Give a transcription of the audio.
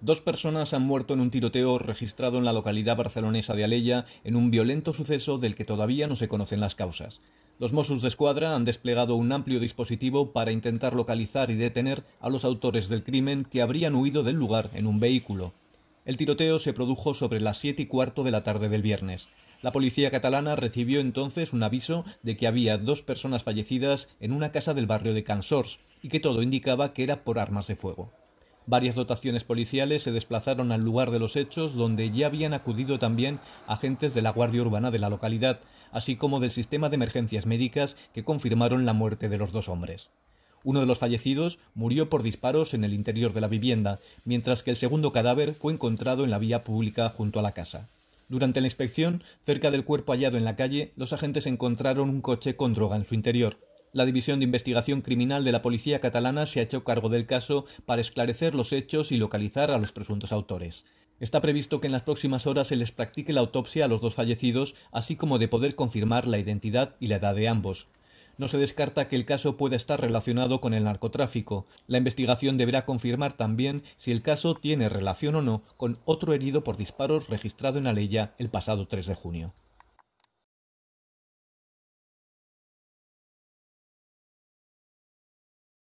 Dos personas han muerto en un tiroteo registrado en la localidad barcelonesa de Alella en un violento suceso del que todavía no se conocen las causas. Los Mossos de Escuadra han desplegado un amplio dispositivo para intentar localizar y detener a los autores del crimen que habrían huido del lugar en un vehículo. El tiroteo se produjo sobre las siete y cuarto de la tarde del viernes. La policía catalana recibió entonces un aviso de que había dos personas fallecidas en una casa del barrio de Cansors y que todo indicaba que era por armas de fuego. Varias dotaciones policiales se desplazaron al lugar de los hechos, donde ya habían acudido también agentes de la Guardia Urbana de la localidad, así como del sistema de emergencias médicas que confirmaron la muerte de los dos hombres. Uno de los fallecidos murió por disparos en el interior de la vivienda, mientras que el segundo cadáver fue encontrado en la vía pública junto a la casa. Durante la inspección, cerca del cuerpo hallado en la calle, los agentes encontraron un coche con droga en su interior. La División de Investigación Criminal de la Policía Catalana se ha hecho cargo del caso para esclarecer los hechos y localizar a los presuntos autores. Está previsto que en las próximas horas se les practique la autopsia a los dos fallecidos, así como de poder confirmar la identidad y la edad de ambos. No se descarta que el caso pueda estar relacionado con el narcotráfico. La investigación deberá confirmar también si el caso tiene relación o no con otro herido por disparos registrado en Aleya el pasado 3 de junio.